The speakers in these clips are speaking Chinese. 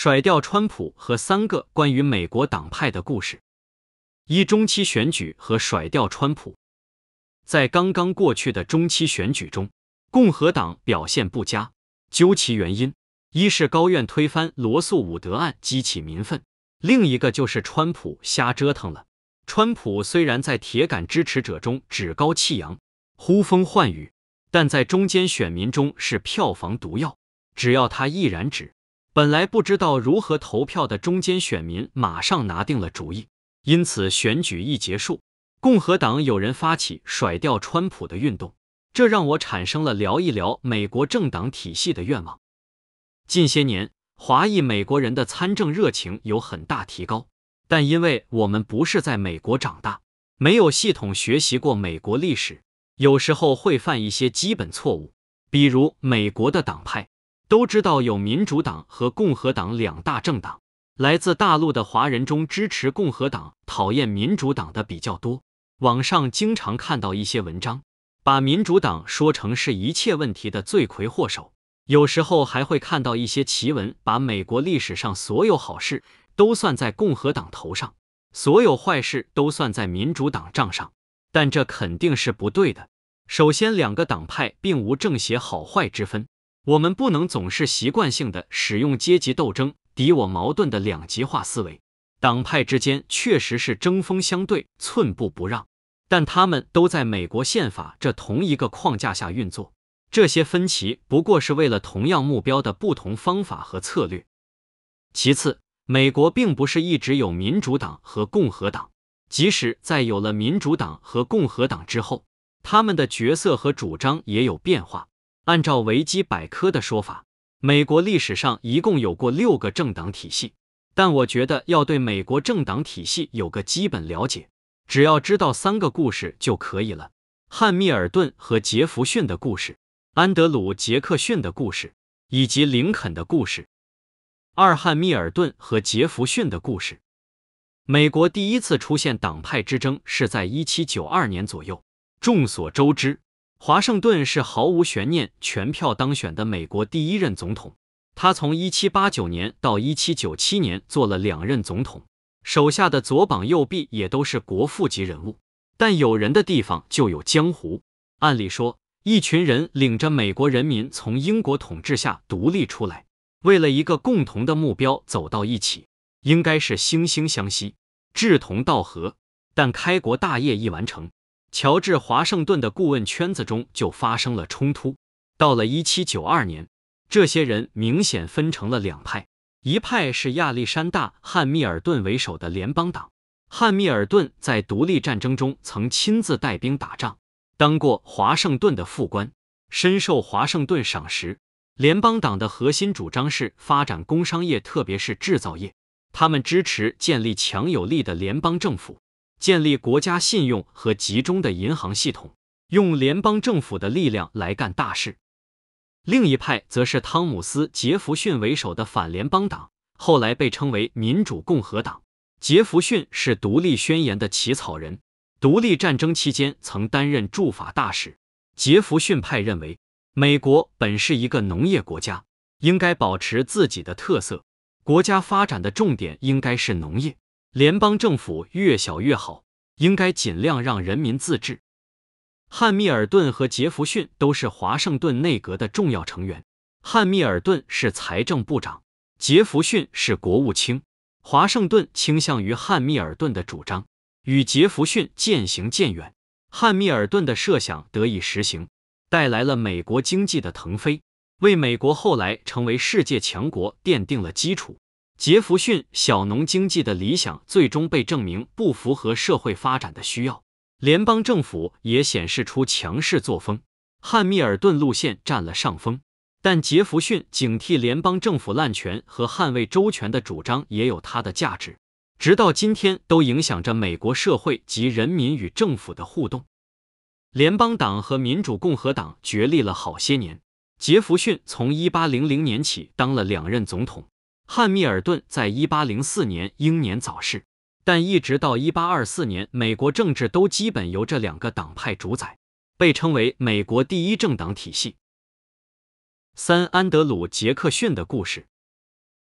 甩掉川普和三个关于美国党派的故事。一中期选举和甩掉川普，在刚刚过去的中期选举中，共和党表现不佳。究其原因，一是高院推翻罗素伍德案激起民愤，另一个就是川普瞎折腾了。川普虽然在铁杆支持者中趾高气扬、呼风唤雨，但在中间选民中是票房毒药。只要他一染指。本来不知道如何投票的中间选民马上拿定了主意，因此选举一结束，共和党有人发起甩掉川普的运动，这让我产生了聊一聊美国政党体系的愿望。近些年，华裔美国人的参政热情有很大提高，但因为我们不是在美国长大，没有系统学习过美国历史，有时候会犯一些基本错误，比如美国的党派。都知道有民主党和共和党两大政党。来自大陆的华人中，支持共和党、讨厌民主党的比较多。网上经常看到一些文章，把民主党说成是一切问题的罪魁祸首。有时候还会看到一些奇闻，把美国历史上所有好事都算在共和党头上，所有坏事都算在民主党账上。但这肯定是不对的。首先，两个党派并无正邪好坏之分。我们不能总是习惯性的使用阶级斗争、敌我矛盾的两极化思维。党派之间确实是针锋相对、寸步不让，但他们都在美国宪法这同一个框架下运作。这些分歧不过是为了同样目标的不同方法和策略。其次，美国并不是一直有民主党和共和党，即使在有了民主党和共和党之后，他们的角色和主张也有变化。按照维基百科的说法，美国历史上一共有过六个政党体系。但我觉得要对美国政党体系有个基本了解，只要知道三个故事就可以了：汉密尔顿和杰弗逊的故事，安德鲁·杰克逊的故事，以及林肯的故事。二、汉密尔顿和杰弗逊的故事。美国第一次出现党派之争是在一七九二年左右。众所周知。华盛顿是毫无悬念全票当选的美国第一任总统，他从一七八九年到一七九七年做了两任总统，手下的左膀右臂也都是国父级人物。但有人的地方就有江湖，按理说，一群人领着美国人民从英国统治下独立出来，为了一个共同的目标走到一起，应该是惺惺相惜、志同道合。但开国大业一完成。乔治·华盛顿的顾问圈子中就发生了冲突。到了一七九二年，这些人明显分成了两派：一派是亚历山大·汉密尔顿为首的联邦党。汉密尔顿在独立战争中曾亲自带兵打仗，当过华盛顿的副官，深受华盛顿赏识。联邦党的核心主张是发展工商业，特别是制造业。他们支持建立强有力的联邦政府。建立国家信用和集中的银行系统，用联邦政府的力量来干大事。另一派则是汤姆斯·杰弗逊为首的反联邦党，后来被称为民主共和党。杰弗逊是《独立宣言》的起草人，独立战争期间曾担任驻法大使。杰弗逊派认为，美国本是一个农业国家，应该保持自己的特色，国家发展的重点应该是农业。联邦政府越小越好，应该尽量让人民自治。汉密尔顿和杰弗逊都是华盛顿内阁的重要成员，汉密尔顿是财政部长，杰弗逊是国务卿。华盛顿倾向于汉密尔顿的主张，与杰弗逊渐行渐远。汉密尔顿的设想得以实行，带来了美国经济的腾飞，为美国后来成为世界强国奠定了基础。杰弗逊小农经济的理想最终被证明不符合社会发展的需要，联邦政府也显示出强势作风，汉密尔顿路线占了上风。但杰弗逊警惕联邦政府滥权和捍卫州权的主张也有它的价值，直到今天都影响着美国社会及人民与政府的互动。联邦党和民主共和党角力了好些年，杰弗逊从1800年起当了两任总统。汉密尔顿在1804年英年早逝，但一直到1824年，美国政治都基本由这两个党派主宰，被称为美国第一政党体系。三安德鲁·杰克逊的故事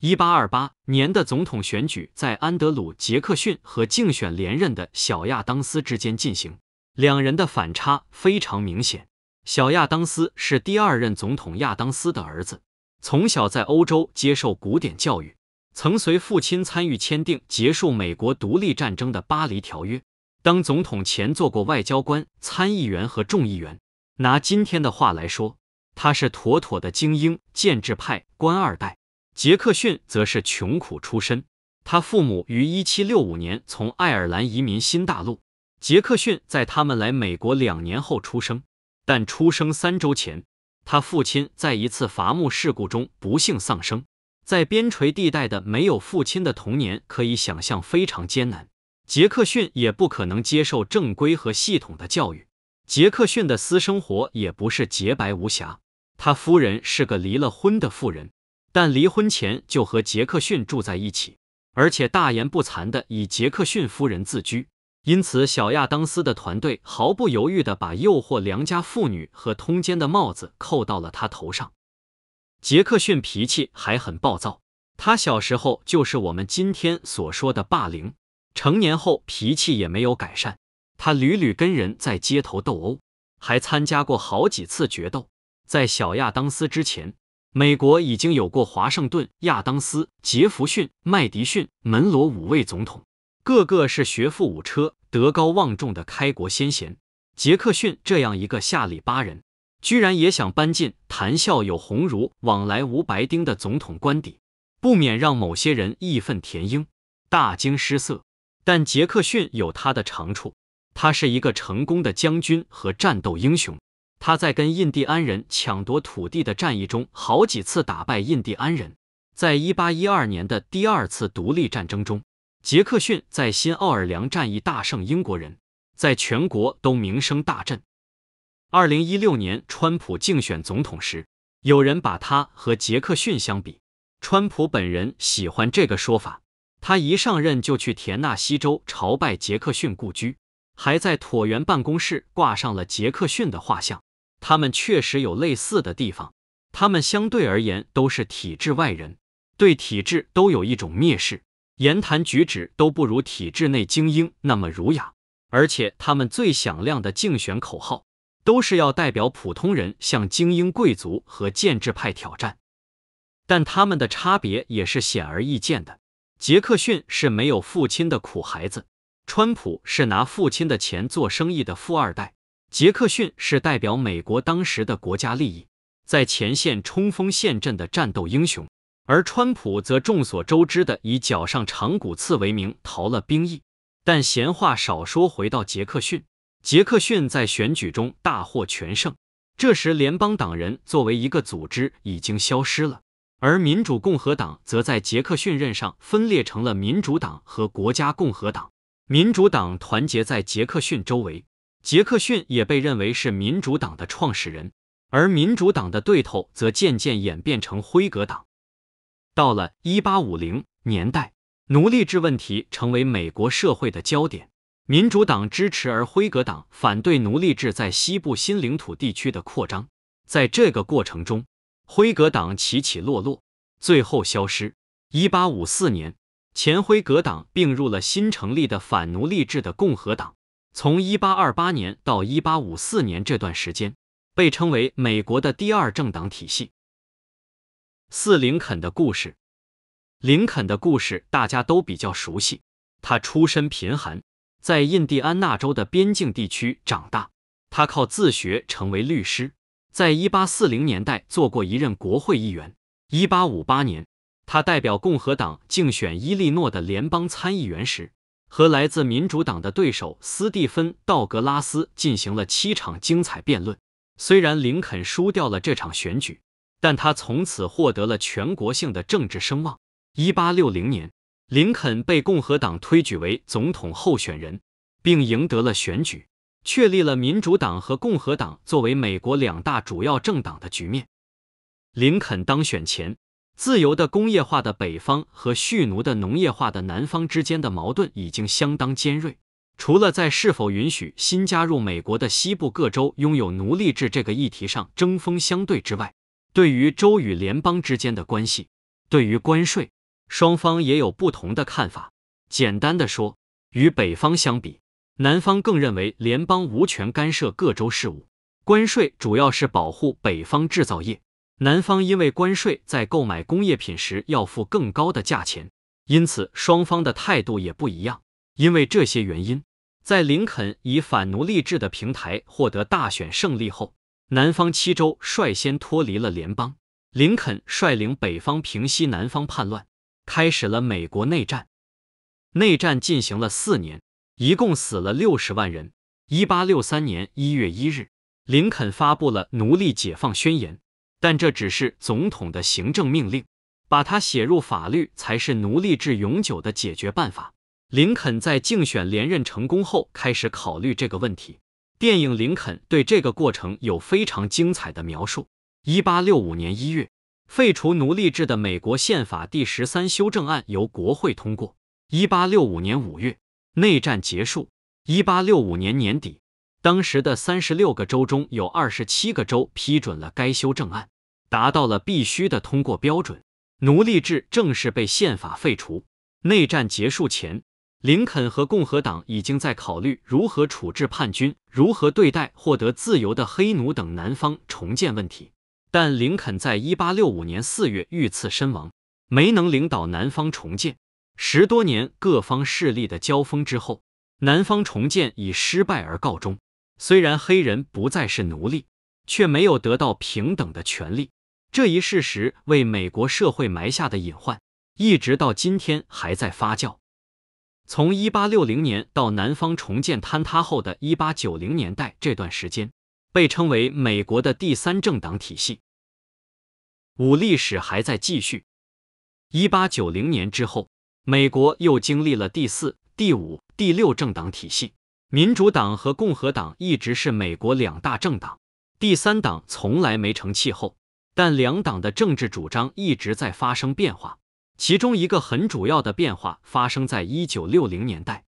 ，1828年的总统选举在安德鲁·杰克逊和竞选连任的小亚当斯之间进行，两人的反差非常明显。小亚当斯是第二任总统亚当斯的儿子。从小在欧洲接受古典教育，曾随父亲参与签订结束美国独立战争的巴黎条约。当总统前做过外交官、参议员和众议员。拿今天的话来说，他是妥妥的精英、建制派、官二代。杰克逊则是穷苦出身，他父母于1765年从爱尔兰移民新大陆。杰克逊在他们来美国两年后出生，但出生三周前。他父亲在一次伐木事故中不幸丧生，在边陲地带的没有父亲的童年可以想象非常艰难。杰克逊也不可能接受正规和系统的教育。杰克逊的私生活也不是洁白无瑕，他夫人是个离了婚的妇人，但离婚前就和杰克逊住在一起，而且大言不惭的以杰克逊夫人自居。因此，小亚当斯的团队毫不犹豫地把“诱惑良家妇女”和“通奸”的帽子扣到了他头上。杰克逊脾气还很暴躁，他小时候就是我们今天所说的霸凌，成年后脾气也没有改善。他屡屡跟人在街头斗殴，还参加过好几次决斗。在小亚当斯之前，美国已经有过华盛顿、亚当斯、杰弗逊、麦迪逊、门罗五位总统。个个是学富五车、德高望重的开国先贤，杰克逊这样一个下里巴人，居然也想搬进谈笑有鸿儒、往来无白丁的总统官邸，不免让某些人义愤填膺、大惊失色。但杰克逊有他的长处，他是一个成功的将军和战斗英雄。他在跟印第安人抢夺土地的战役中，好几次打败印第安人。在1812年的第二次独立战争中。杰克逊在新奥尔良战役大胜英国人，在全国都名声大振。二零一六年川普竞选总统时，有人把他和杰克逊相比，川普本人喜欢这个说法。他一上任就去田纳西州朝拜杰克逊故居，还在椭圆办公室挂上了杰克逊的画像。他们确实有类似的地方，他们相对而言都是体制外人，对体制都有一种蔑视。言谈举止都不如体制内精英那么儒雅，而且他们最响亮的竞选口号都是要代表普通人向精英贵族和建制派挑战。但他们的差别也是显而易见的：杰克逊是没有父亲的苦孩子，川普是拿父亲的钱做生意的富二代。杰克逊是代表美国当时的国家利益，在前线冲锋陷阵的战斗英雄。而川普则众所周知的以脚上长骨刺为名逃了兵役，但闲话少说，回到杰克逊。杰克逊在选举中大获全胜。这时，联邦党人作为一个组织已经消失了，而民主共和党则在杰克逊任上分裂成了民主党和国家共和党。民主党团结在杰克逊周围，杰克逊也被认为是民主党的创始人。而民主党的对头则渐渐演变成辉格党。到了一八五零年代，奴隶制问题成为美国社会的焦点。民主党支持，而辉格党反对奴隶制在西部新领土地区的扩张。在这个过程中，辉格党起起落落，最后消失。一八五四年，前辉格党并入了新成立的反奴隶制的共和党。从一八二八年到一八五四年这段时间，被称为美国的第二政党体系。四林肯的故事，林肯的故事大家都比较熟悉。他出身贫寒，在印第安纳州的边境地区长大。他靠自学成为律师，在一八四零年代做过一任国会议员。一八五八年，他代表共和党竞选伊利诺的联邦参议员时，和来自民主党的对手斯蒂芬·道格拉斯进行了七场精彩辩论。虽然林肯输掉了这场选举。但他从此获得了全国性的政治声望。一八六零年，林肯被共和党推举为总统候选人，并赢得了选举，确立了民主党和共和党作为美国两大主要政党的局面。林肯当选前，自由的工业化的北方和蓄奴的农业化的南方之间的矛盾已经相当尖锐，除了在是否允许新加入美国的西部各州拥有奴隶制这个议题上针锋相对之外。对于州与联邦之间的关系，对于关税，双方也有不同的看法。简单的说，与北方相比，南方更认为联邦无权干涉各州事务。关税主要是保护北方制造业，南方因为关税在购买工业品时要付更高的价钱，因此双方的态度也不一样。因为这些原因，在林肯以反奴隶制的平台获得大选胜利后。南方七州率先脱离了联邦，林肯率领北方平息南方叛乱，开始了美国内战。内战进行了四年，一共死了六十万人。一八六三年一月一日，林肯发布了奴隶解放宣言，但这只是总统的行政命令，把它写入法律才是奴隶制永久的解决办法。林肯在竞选连任成功后，开始考虑这个问题。电影《林肯》对这个过程有非常精彩的描述。一八六五年一月，废除奴隶制的美国宪法第十三修正案由国会通过。一八六五年五月，内战结束。一八六五年年底，当时的三十六个州中，有二十七个州批准了该修正案，达到了必须的通过标准，奴隶制正式被宪法废除。内战结束前。林肯和共和党已经在考虑如何处置叛军、如何对待获得自由的黑奴等南方重建问题，但林肯在1865年4月遇刺身亡，没能领导南方重建。十多年各方势力的交锋之后，南方重建以失败而告终。虽然黑人不再是奴隶，却没有得到平等的权利。这一事实为美国社会埋下的隐患，一直到今天还在发酵。从1860年到南方重建坍塌后的1890年代这段时间，被称为美国的第三政党体系。五历史还在继续。1890年之后，美国又经历了第四、第五、第六政党体系。民主党和共和党一直是美国两大政党，第三党从来没成气候，但两党的政治主张一直在发生变化。其中一个很主要的变化发生在一九六零年代，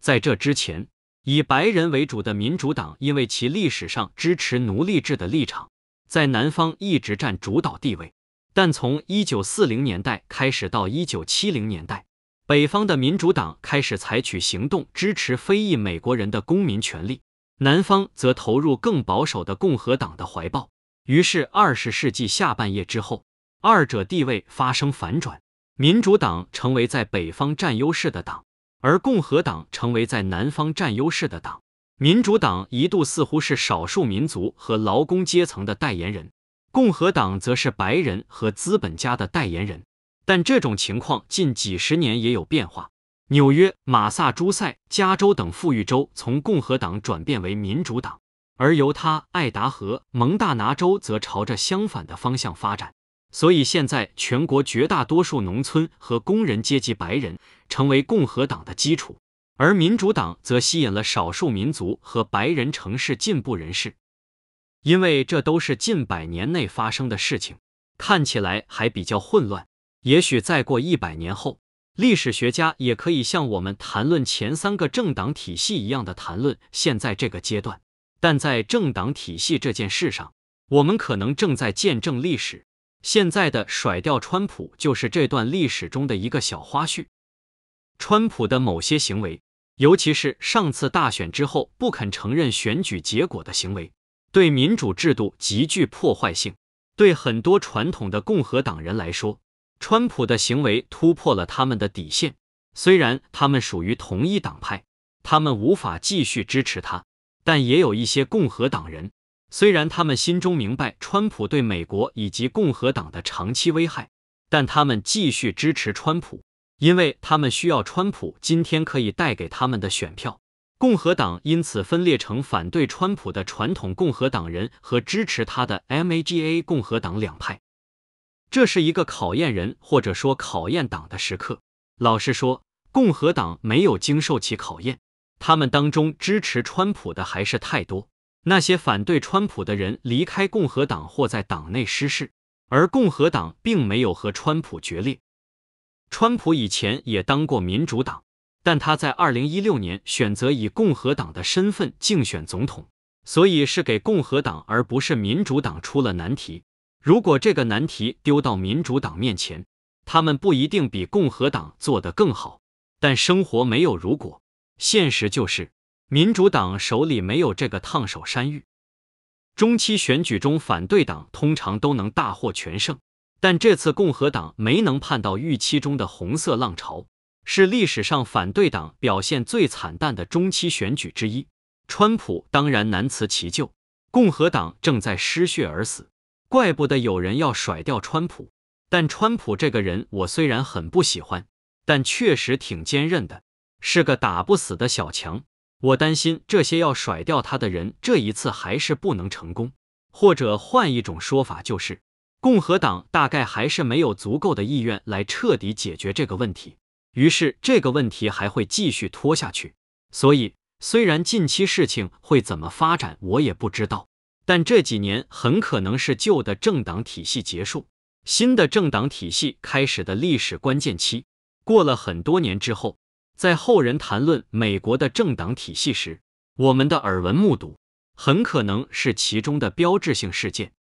在这之前，以白人为主的民主党因为其历史上支持奴隶制的立场，在南方一直占主导地位。但从一九四零年代开始到一九七零年代，北方的民主党开始采取行动支持非裔美国人的公民权利，南方则投入更保守的共和党的怀抱。于是，二十世纪下半叶之后。二者地位发生反转，民主党成为在北方占优势的党，而共和党成为在南方占优势的党。民主党一度似乎是少数民族和劳工阶层的代言人，共和党则是白人和资本家的代言人。但这种情况近几十年也有变化。纽约、马萨诸塞、加州等富裕州从共和党转变为民主党，而犹他、爱达荷、蒙大拿州则朝着相反的方向发展。所以现在，全国绝大多数农村和工人阶级白人成为共和党的基础，而民主党则吸引了少数民族和白人城市进步人士。因为这都是近百年内发生的事情，看起来还比较混乱。也许再过一百年后，历史学家也可以像我们谈论前三个政党体系一样的谈论现在这个阶段。但在政党体系这件事上，我们可能正在见证历史。现在的甩掉川普就是这段历史中的一个小花絮。川普的某些行为，尤其是上次大选之后不肯承认选举结果的行为，对民主制度极具破坏性。对很多传统的共和党人来说，川普的行为突破了他们的底线。虽然他们属于同一党派，他们无法继续支持他，但也有一些共和党人。虽然他们心中明白川普对美国以及共和党的长期危害，但他们继续支持川普，因为他们需要川普今天可以带给他们的选票。共和党因此分裂成反对川普的传统共和党人和支持他的 MAGA 共和党两派。这是一个考验人或者说考验党的时刻。老实说，共和党没有经受起考验，他们当中支持川普的还是太多。那些反对川普的人离开共和党或在党内失势，而共和党并没有和川普决裂。川普以前也当过民主党，但他在二零一六年选择以共和党的身份竞选总统，所以是给共和党而不是民主党出了难题。如果这个难题丢到民主党面前，他们不一定比共和党做得更好。但生活没有如果，现实就是。民主党手里没有这个烫手山芋，中期选举中反对党通常都能大获全胜，但这次共和党没能盼到预期中的红色浪潮，是历史上反对党表现最惨淡的中期选举之一。川普当然难辞其咎，共和党正在失血而死，怪不得有人要甩掉川普。但川普这个人，我虽然很不喜欢，但确实挺坚韧的，是个打不死的小强。我担心这些要甩掉他的人这一次还是不能成功，或者换一种说法就是，共和党大概还是没有足够的意愿来彻底解决这个问题，于是这个问题还会继续拖下去。所以，虽然近期事情会怎么发展我也不知道，但这几年很可能是旧的政党体系结束、新的政党体系开始的历史关键期。过了很多年之后。在后人谈论美国的政党体系时，我们的耳闻目睹，很可能是其中的标志性事件。